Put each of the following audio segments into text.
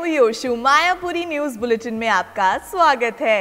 हुई ओशु Mayapuri news bulletin में आपका स्वागत है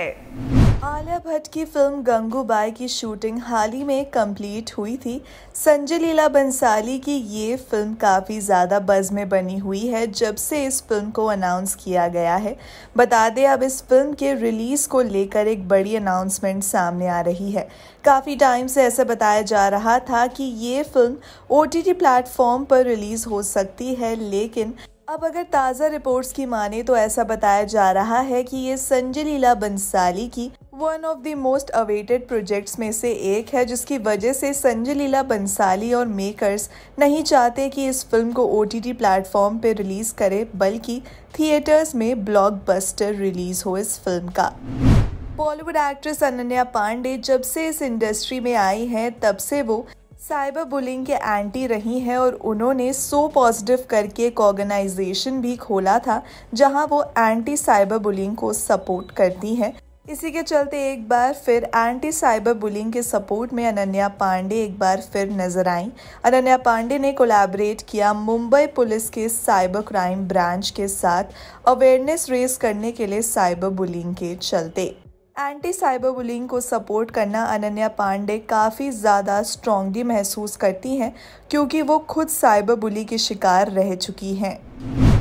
आलिया भट्ट की फिल्म गंगूबाई की शूटिंग हाल ही में कंप्लीट हुई थी संजय लीला बंसाली की ये फिल्म काफ़ी ज़्यादा बज़ में बनी हुई है जब से इस फिल्म को अनाउंस किया गया है बता दें अब इस फिल्म के रिलीज़ को लेकर एक बड़ी अनाउंसमेंट सामने आ रही है काफ़ी टाइम से ऐसा बताया जा रहा था कि ये फिल्म ओ टी प्लेटफॉर्म पर रिलीज़ हो सकती है लेकिन अब अगर ताज़ा रिपोर्ट्स की माने तो ऐसा बताया जा रहा है कि ये संजय लीला बंसाली की one of the most awaited projects में से एक है जिसकी वजह से संजय लीला बंसाली और मेकर्स नहीं चाहते कि इस फिल्म को ओ टी प्लेटफॉर्म पर रिलीज़ करें बल्कि थिएटर्स में ब्लॉकबस्टर रिलीज़ हो इस फिल्म का बॉलीवुड एक्ट्रेस अनन्या पांडे जब से इस इंडस्ट्री में आई हैं तब से वो साइबर बुलिंग के एंटी रही हैं और उन्होंने सो पॉजिटिव करके एक ऑर्गेनाइजेशन भी खोला था जहां वो एंटी साइबर बुलिंग को सपोर्ट करती हैं इसी के चलते एक बार फिर एंटी साइबर बुलिंग के सपोर्ट में अनन्या पांडे एक बार फिर नजर आईं अनन्या पांडे ने कोलैबोरेट किया मुंबई पुलिस के साइबर क्राइम ब्रांच के साथ अवेयरनेस रेस करने के लिए साइबर बुलिंग के चलते एंटी साइबर बुलिंग को सपोर्ट करना अनन्या पांडे काफ़ी ज़्यादा स्ट्रॉन्गली महसूस करती हैं क्योंकि वो खुद साइबर बुली की शिकार रह चुकी हैं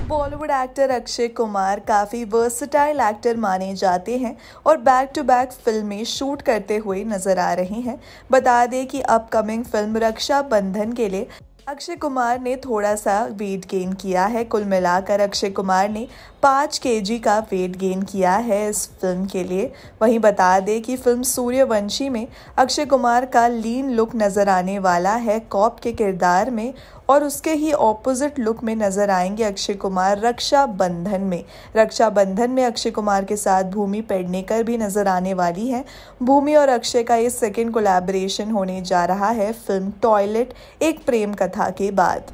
बॉलीवुड एक्टर अक्षय कुमार काफ़ी वर्सटाइल एक्टर माने जाते हैं और बैक टू बैक फिल्में शूट करते हुए नज़र आ रहे हैं बता दें कि अपकमिंग फिल्म रक्षाबंधन के लिए अक्षय कुमार ने थोड़ा सा वेट गेन किया है कुल मिलाकर अक्षय कुमार ने पाँच के का वेट गेन किया है इस फिल्म के लिए वहीं बता दें कि फिल्म सूर्यवंशी में अक्षय कुमार का लीन लुक नज़र आने वाला है कॉप के किरदार में और उसके ही ऑपोजिट लुक में नज़र आएंगे अक्षय कुमार रक्षाबंधन में रक्षाबंधन में अक्षय कुमार के साथ भूमि पेडनेकर भी नज़र आने वाली है भूमि और अक्षय का ये सेकेंड कोलेब्रेशन होने जा रहा है फिल्म टॉयलेट एक प्रेम कथा के बाद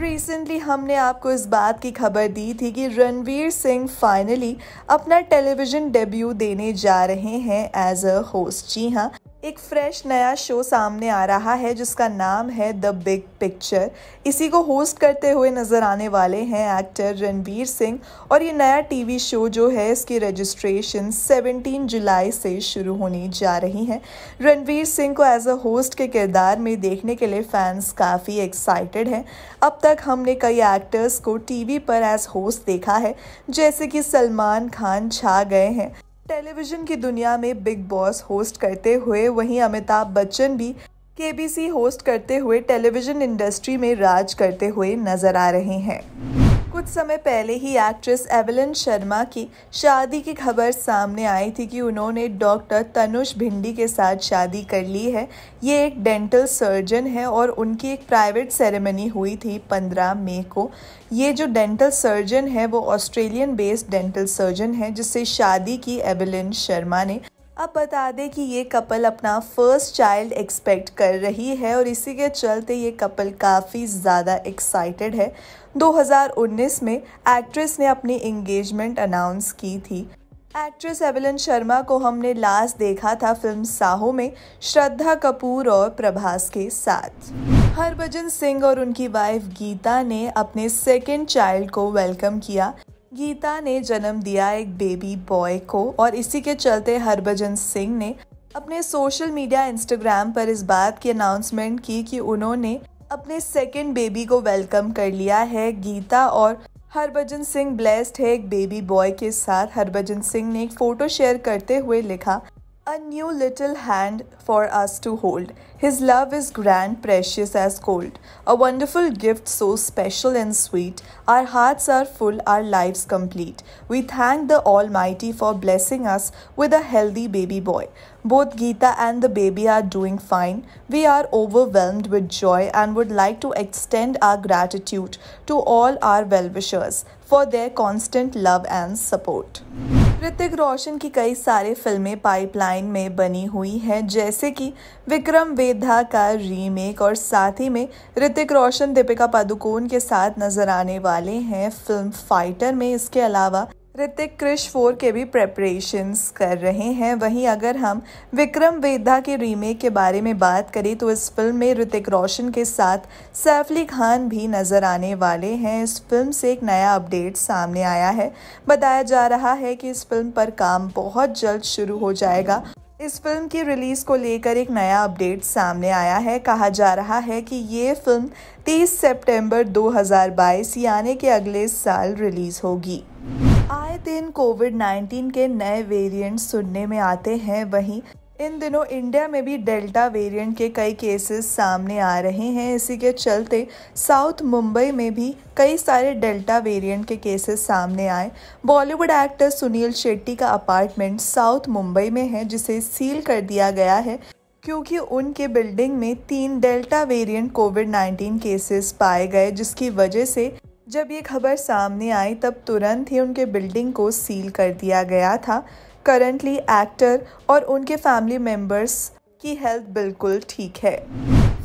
रिसेंटली हमने आपको इस बात की खबर दी थी कि रणवीर सिंह फाइनली अपना टेलीविज़न डेब्यू देने जा रहे हैं एज अ होस्ट जी हाँ एक फ्रेश नया शो सामने आ रहा है जिसका नाम है द बिग पिक्चर इसी को होस्ट करते हुए नज़र आने वाले हैं एक्टर रणवीर सिंह और ये नया टीवी शो जो है इसकी रजिस्ट्रेशन 17 जुलाई से शुरू होने जा रही है रणवीर सिंह को एज अ होस्ट के किरदार में देखने के लिए फैंस काफ़ी एक्साइटेड हैं अब तक हमने कई एक्टर्स को टी पर एज होस्ट देखा है जैसे कि सलमान खान छा गए हैं टेलीविजन की दुनिया में बिग बॉस होस्ट करते हुए वहीं अमिताभ बच्चन भी केबीसी होस्ट करते हुए टेलीविजन इंडस्ट्री में राज करते हुए नजर आ रहे हैं कुछ समय पहले ही एक्ट्रेस एवेलिन शर्मा की शादी की खबर सामने आई थी कि उन्होंने डॉक्टर तनुष भिंडी के साथ शादी कर ली है ये एक डेंटल सर्जन है और उनकी एक प्राइवेट सेरेमनी हुई थी 15 मई को ये जो डेंटल सर्जन है वो ऑस्ट्रेलियन बेस्ड डेंटल सर्जन है जिससे शादी की एवेलिन शर्मा ने अब बता दें कि ये कपल अपना फर्स्ट चाइल्ड एक्सपेक्ट कर रही है और इसी के चलते ये कपल काफ़ी ज़्यादा एक्साइटेड है 2019 में एक्ट्रेस ने अपनी एंगेजमेंट अनाउंस की थी एक्ट्रेस एविलन शर्मा को हमने लास्ट देखा था फिल्म साहो में श्रद्धा कपूर और प्रभास के साथ हरभजन सिंह और उनकी वाइफ गीता ने अपने सेकेंड चाइल्ड को वेलकम किया गीता ने जन्म दिया एक बेबी बॉय को और इसी के चलते हरभजन सिंह ने अपने सोशल मीडिया इंस्टाग्राम पर इस बात की अनाउंसमेंट की कि उन्होंने अपने सेकेंड बेबी को वेलकम कर लिया है गीता और हरभजन सिंह ब्लेस्ड है एक बेबी बॉय के साथ हरभजन सिंह ने एक फ़ोटो शेयर करते हुए लिखा A new little hand for us to hold. His love is grand, precious as gold. A wonderful gift so special and sweet. Our hearts are full, our lives complete. We thank the Almighty for blessing us with a healthy baby boy. Both Geeta and the baby are doing fine. We are overwhelmed with joy and would like to extend our gratitude to all our well wishers for their constant love and support. Hrithik रोशन की कई सारी फिल्में pipeline में बनी हुई हैं जैसे कि विक्रम वेधा का रीमेक और साथ ही में ऋतिक रोशन दीपिका पादुकोण के साथ नजर आने वाले हैं फिल्म फाइटर में इसके अलावा ऋतिक क्रिश फोर के भी प्रेपरेशंस कर रहे हैं वहीं अगर हम विक्रम वेदा के रीमेक के बारे में बात करें तो इस फिल्म में ऋतिक रोशन के साथ सैफ अली खान भी नज़र आने वाले हैं इस फिल्म से एक नया अपडेट सामने आया है बताया जा रहा है कि इस फिल्म पर काम बहुत जल्द शुरू हो जाएगा इस फिल्म की रिलीज़ को लेकर एक नया अपडेट सामने आया है कहा जा रहा है कि ये फिल्म 30 सितंबर 2022 यानी कि अगले साल रिलीज़ होगी आए दिन कोविड 19 के नए वेरिएंट सुनने में आते हैं वहीं इन दिनों इंडिया में भी डेल्टा वेरिएंट के कई केसेस सामने आ रहे हैं इसी के चलते साउथ मुंबई में भी कई सारे डेल्टा वेरिएंट के केसेस सामने आए बॉलीवुड एक्टर सुनील शेट्टी का अपार्टमेंट साउथ मुंबई में है जिसे सील कर दिया गया है क्योंकि उनके बिल्डिंग में तीन डेल्टा वेरिएंट कोविड 19 केसेस पाए गए जिसकी वजह से जब ये खबर सामने आई तब तुरंत ही उनके बिल्डिंग को सील कर दिया गया था करंटली एक्टर और उनके फैमिली मेम्बर्स की हेल्थ बिल्कुल ठीक है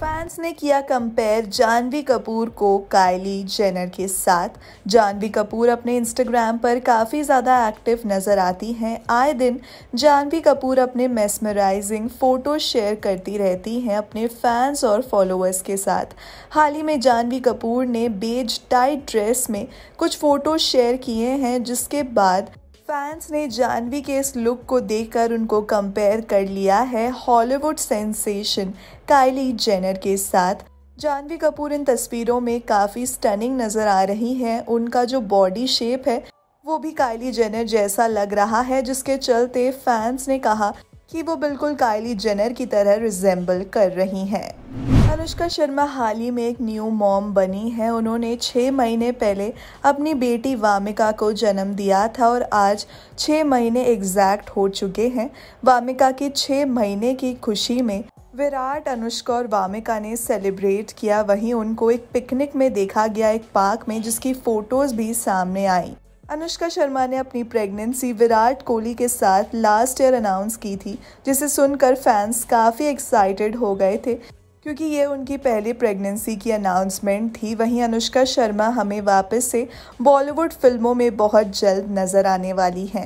फैंस ने किया कंपेयर जानवी कपूर को कायली जेनर के साथ जानवी कपूर अपने इंस्टाग्राम पर काफ़ी ज़्यादा एक्टिव नज़र आती हैं आए दिन जानवी कपूर अपने मेसमराइजिंग फ़ोटो शेयर करती रहती हैं अपने फैंस और फॉलोअर्स के साथ हाल ही में जानवी कपूर ने बेज टाइट ड्रेस में कुछ फ़ोटो शेयर किए हैं जिसके बाद फैंस ने जानवी के इस लुक को देखकर उनको कंपेयर कर लिया है हॉलीवुड सेंसेशन काइली जेनर के साथ जानवी कपूर इन तस्वीरों में काफ़ी स्टनिंग नज़र आ रही हैं उनका जो बॉडी शेप है वो भी काइली जेनर जैसा लग रहा है जिसके चलते फैंस ने कहा कि वो बिल्कुल काइली जेनर की तरह रिजेंबल कर रही हैं अनुष्का शर्मा हाल ही में एक न्यू मॉम बनी है उन्होंने छः महीने पहले अपनी बेटी वामिका को जन्म दिया था और आज छः महीने एग्जैक्ट हो चुके हैं वामिका के छः महीने की खुशी में विराट अनुष्का और वामिका ने सेलिब्रेट किया वहीं उनको एक पिकनिक में देखा गया एक पार्क में जिसकी फ़ोटोज़ भी सामने आई अनुष्का शर्मा ने अपनी प्रेगनेंसी विराट कोहली के साथ लास्ट ईयर अनाउंस की थी जिसे सुनकर फैंस काफ़ी एक्साइटेड हो गए थे क्योंकि ये उनकी पहली प्रेगनेंसी की अनाउंसमेंट थी वहीं अनुष्का शर्मा हमें वापस से बॉलीवुड फिल्मों में बहुत जल्द नज़र आने वाली हैं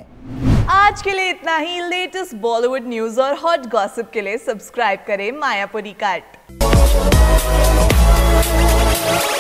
आज के लिए इतना ही लेटेस्ट बॉलीवुड न्यूज़ और हॉट गॉसिप के लिए सब्सक्राइब करें मायापुरी काट